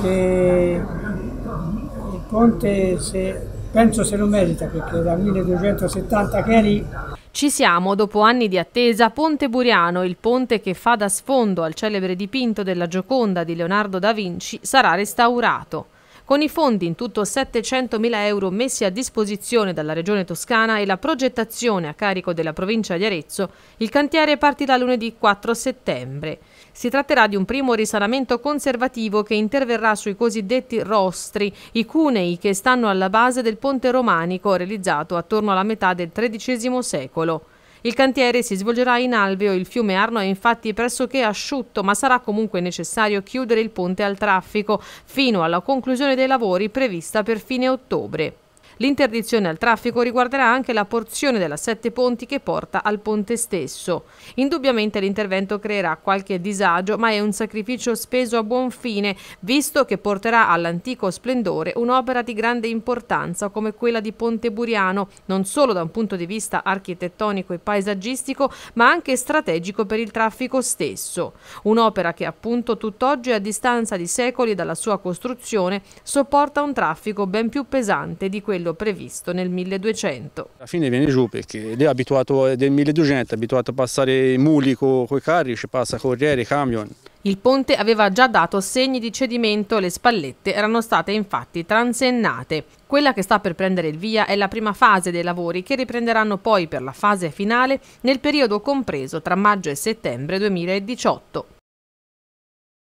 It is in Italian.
che il Conte se, penso se lo merita perché da 1270 che eri. ci siamo, dopo anni di attesa, Ponte Buriano, il ponte che fa da sfondo al celebre dipinto della Gioconda di Leonardo da Vinci, sarà restaurato con i fondi in tutto 700.000 euro messi a disposizione dalla Regione Toscana e la progettazione a carico della provincia di Arezzo, il cantiere partirà lunedì 4 settembre. Si tratterà di un primo risanamento conservativo che interverrà sui cosiddetti rostri, i cunei che stanno alla base del ponte romanico realizzato attorno alla metà del XIII secolo. Il cantiere si svolgerà in Alveo, il fiume Arno è infatti pressoché asciutto ma sarà comunque necessario chiudere il ponte al traffico fino alla conclusione dei lavori prevista per fine ottobre. L'interdizione al traffico riguarderà anche la porzione della Sette Ponti che porta al ponte stesso. Indubbiamente l'intervento creerà qualche disagio, ma è un sacrificio speso a buon fine, visto che porterà all'antico splendore un'opera di grande importanza come quella di Ponte Buriano, non solo da un punto di vista architettonico e paesaggistico, ma anche strategico per il traffico stesso. Un'opera che appunto tutt'oggi a distanza di secoli dalla sua costruzione sopporta un traffico ben più pesante di quello quello previsto nel 1200. Alla fine viene giù perché lì è abituato del 1200, è abituato a passare i muli con i carri, ci passa corriere, camion. Il ponte aveva già dato segni di cedimento, le spallette erano state infatti transennate. Quella che sta per prendere il via è la prima fase dei lavori che riprenderanno poi per la fase finale nel periodo compreso tra maggio e settembre 2018.